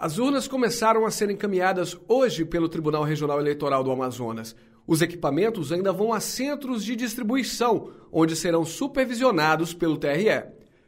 As urnas começaram a ser encaminhadas hoje pelo Tribunal Regional Eleitoral do Amazonas. Os equipamentos ainda vão a centros de distribuição, onde serão supervisionados pelo TRE.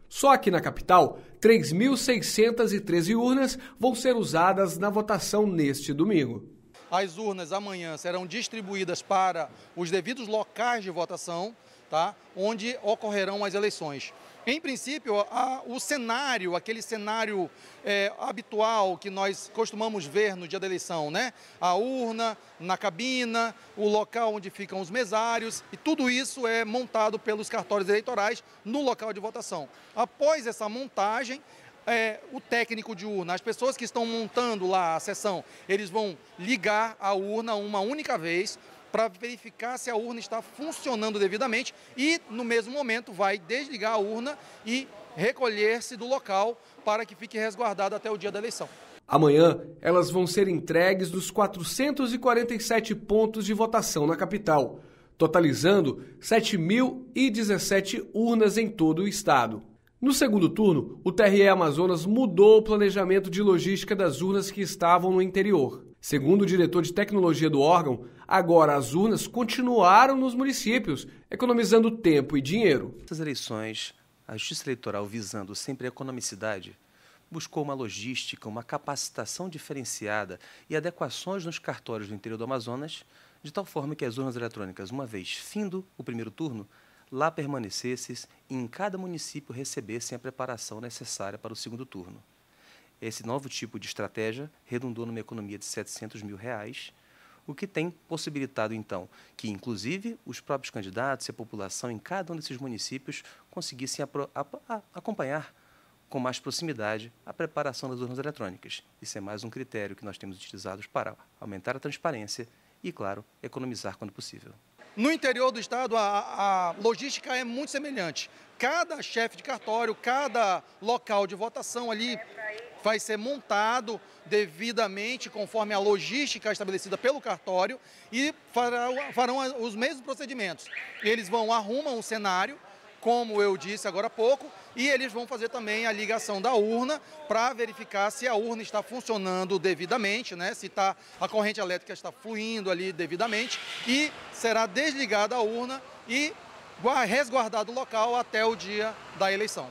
Só aqui na capital, 3.613 urnas vão ser usadas na votação neste domingo. As urnas amanhã serão distribuídas para os devidos locais de votação, tá? onde ocorrerão as eleições. Em princípio, a, o cenário, aquele cenário é, habitual que nós costumamos ver no dia da eleição, né? A urna, na cabina, o local onde ficam os mesários, e tudo isso é montado pelos cartórios eleitorais no local de votação. Após essa montagem, é, o técnico de urna, as pessoas que estão montando lá a sessão, eles vão ligar a urna uma única vez para verificar se a urna está funcionando devidamente e, no mesmo momento, vai desligar a urna e recolher-se do local para que fique resguardado até o dia da eleição. Amanhã, elas vão ser entregues nos 447 pontos de votação na capital, totalizando 7.017 urnas em todo o estado. No segundo turno, o TRE Amazonas mudou o planejamento de logística das urnas que estavam no interior. Segundo o diretor de tecnologia do órgão, agora as urnas continuaram nos municípios, economizando tempo e dinheiro. Nessas eleições, a Justiça Eleitoral, visando sempre a economicidade, buscou uma logística, uma capacitação diferenciada e adequações nos cartórios do interior do Amazonas, de tal forma que as urnas eletrônicas, uma vez findo o primeiro turno, lá permanecessem e em cada município recebessem a preparação necessária para o segundo turno. Esse novo tipo de estratégia redundou numa economia de 700 mil reais, o que tem possibilitado, então, que, inclusive, os próprios candidatos e a população em cada um desses municípios conseguissem acompanhar com mais proximidade a preparação das urnas eletrônicas. Isso é mais um critério que nós temos utilizado para aumentar a transparência e, claro, economizar quando possível. No interior do estado, a, a logística é muito semelhante. Cada chefe de cartório, cada local de votação ali vai ser montado devidamente conforme a logística estabelecida pelo cartório e farão, farão os mesmos procedimentos. Eles vão arrumam um cenário como eu disse agora há pouco, e eles vão fazer também a ligação da urna para verificar se a urna está funcionando devidamente, né? se tá, a corrente elétrica está fluindo ali devidamente, e será desligada a urna e resguardado o local até o dia da eleição.